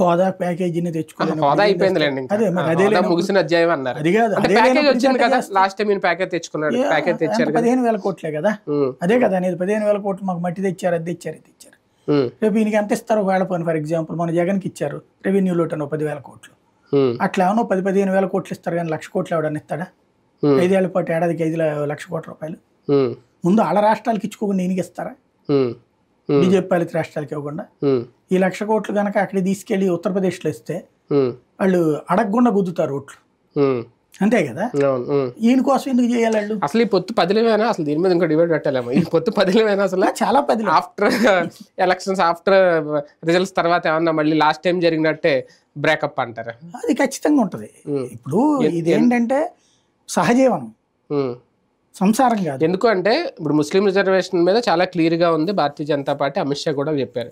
హోదా ప్యాకేజీని తెచ్చుకోలేదు హోదా అదే మరి అదే ముగిసిన అధ్యాయం అన్నారు అది కాదు ప్యాకేజ్ కదా లాస్ట్ టైం ప్యాకేజ్ తెచ్చుకున్నాడు ప్యాకేజ్ తెచ్చారు పదిహేను వేల కోట్లే కదా అదే కదా అనేది పదిహేను వేల కోట్లు మాకు మట్టి తెచ్చారు అది తెచ్చారు ఇది తెచ్చారు రేపు ఈయనకి ఎంత ఇస్తారు ఒకవేళ పోను ఫర్ ఎగ్జాంపుల్ మన జగన్కి ఇచ్చారు రెవెన్యూ లోటను పదివేల కోట్లు అట్లా ఏమో పది పదిహేను వేల కోట్లు ఇస్తారు కానీ లక్ష కోట్లు ఎవడని ఇస్తాడా ఐదేళ్ల పాటు ఏడాదికి ఐదు లక్ష కోట్ల రూపాయలు ముందు ఆడ రాష్ట్రాలకి ఇచ్చుకోకుండా ఈయనకి ఇస్తారా బీజేపీ పాలిత రాష్ట్రాలకి ఇవ్వకుండా ఈ లక్ష కోట్లు కనుక అక్కడికి తీసుకెళ్లి ఉత్తరప్రదేశ్లో ఇస్తే వాళ్ళు అడగకుండా గుద్దుతారు ఓట్లు అంతే కదా ఈయన కోసం ఎందుకు చేయాలి వాళ్ళు అసలు ఈ పొత్తు పదిలేమైనా అసలు దీని మీద ఇంకా డివైడ్ పెట్టలేము ఈ పొత్తు పదిలేమైనా అసలు చాలా పది ఆఫ్టర్ ఎలక్షన్స్ ఆఫ్టర్ రిజల్ట్స్ తర్వాత ఏమన్నా మళ్ళీ లాస్ట్ టైం జరిగినట్టే బ్రేకప్ అంటారు అది ఖచ్చితంగా ఉంటది ఇప్పుడు ఇది ఏంటంటే సహజీవనం సంసారం కాదు ఎందుకంటే ఇప్పుడు ముస్లిం రిజర్వేషన్ మీద చాలా క్లియర్గా ఉంది భారతీయ జనతా పార్టీ అమిత్ షా కూడా చెప్పారు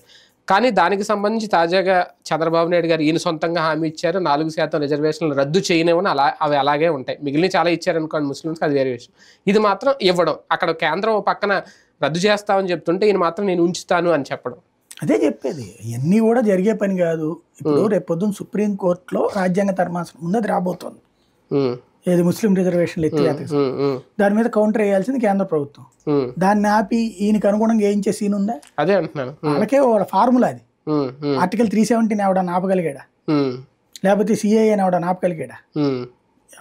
కానీ దానికి సంబంధించి తాజాగా చంద్రబాబు నాయుడు గారు ఈయన సొంతంగా హామీ ఇచ్చారు నాలుగు శాతం రిజర్వేషన్లు రద్దు చేయనివని అలా అవి అలాగే ఉంటాయి మిగిలిన చాలా ఇచ్చారనుకోండి ముస్లింస్కి అది వేరే విషయం ఇది మాత్రం ఇవ్వడం అక్కడ కేంద్రం పక్కన రద్దు చేస్తామని చెప్తుంటే ఈయన మాత్రం నేను ఉంచుతాను అని చెప్పడం అదే చెప్పేది ఇవన్నీ కూడా జరిగే పని కాదు ఇప్పుడు రేపు పొద్దున్న సుప్రీంకోర్టులో రాజ్యాంగ ధర్మాసనం ముందు అది రాబోతోంది లేదు ముస్లిం రిజర్వేషన్లు ఎత్తి దాని మీద కౌంటర్ వేయాల్సింది కేంద్ర ప్రభుత్వం దాన్ని ఆపి ఈయనకి అనుగుణంగా ఏం చేసి ఉందా అదే అంటున్నాను వాళ్ళకే ఫార్ములా అది ఆర్టికల్ త్రీ సెవెంటీని ఎవడన్నా ఆపగలిగాడా లేకపోతే సిఏ అని ఎవడన్నా ఆపగలిగాడా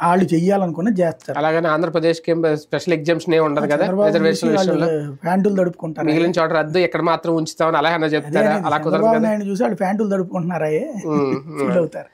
వాళ్ళు చెయ్యాలనుకున్న చేస్తారు అలాగే ఆంధ్రప్రదేశ్ కి స్పెషల్ ఎగ్జామ్షన్ ఏ ఉండదు కదా రిజర్వేషన్ విషయంలో ప్యాంటులు తడుపుకుంటారు మిగిలిన చోట రద్దు ఎక్కడ మాత్రం ఉంచుతామని అలాగే అన్న అలా కుదరదు చూసి వాళ్ళు ప్యాంటులు తడుపుకుంటున్నారా ఫీల్ అవుతారు